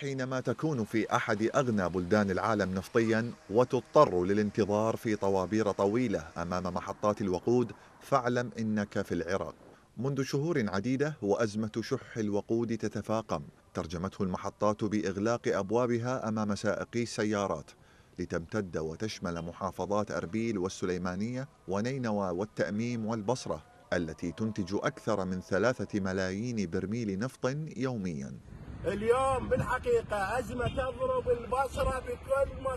حينما تكون في احد اغنى بلدان العالم نفطيا وتضطر للانتظار في طوابير طويله امام محطات الوقود فاعلم انك في العراق. منذ شهور عديده وازمه شح الوقود تتفاقم، ترجمته المحطات باغلاق ابوابها امام سائقي السيارات لتمتد وتشمل محافظات اربيل والسليمانيه ونينوى والتاميم والبصره التي تنتج اكثر من ثلاثه ملايين برميل نفط يوميا. اليوم بالحقيقة أزمة تضرب البصرة بكل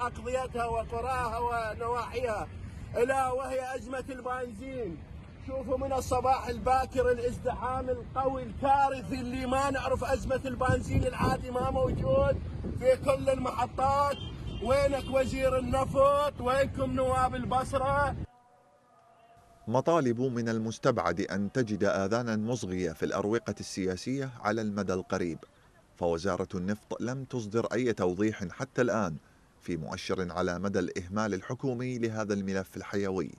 أقضيتها وقراها ونواحيها ألا وهي أزمة البنزين شوفوا من الصباح الباكر الازدحام القوي الكارثي اللي ما نعرف أزمة البنزين العادي ما موجود في كل المحطات وينك وزير النفط وينكم نواب البصرة مطالب من المستبعد أن تجد آذانا مصغية في الأروقة السياسية على المدى القريب فوزارة النفط لم تصدر أي توضيح حتى الآن في مؤشر على مدى الإهمال الحكومي لهذا الملف الحيوي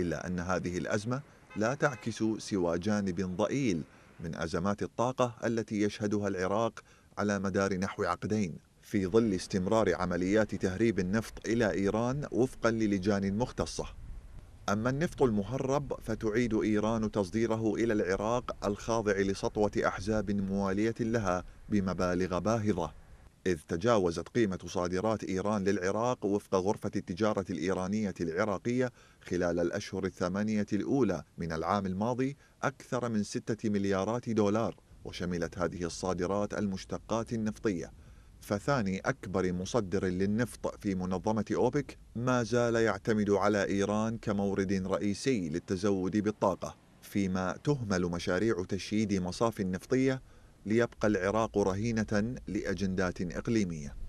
إلا أن هذه الأزمة لا تعكس سوى جانب ضئيل من أزمات الطاقة التي يشهدها العراق على مدار نحو عقدين في ظل استمرار عمليات تهريب النفط إلى إيران وفقا للجان مختصة أما النفط المهرب فتعيد إيران تصديره إلى العراق الخاضع لسطوة أحزاب موالية لها بمبالغ باهظة إذ تجاوزت قيمة صادرات إيران للعراق وفق غرفة التجارة الإيرانية العراقية خلال الأشهر الثمانية الأولى من العام الماضي أكثر من ستة مليارات دولار وشملت هذه الصادرات المشتقات النفطية فثاني أكبر مصدر للنفط في منظمة أوبك ما زال يعتمد على إيران كمورد رئيسي للتزود بالطاقة فيما تهمل مشاريع تشييد مصاف نفطية ليبقى العراق رهينة لأجندات إقليمية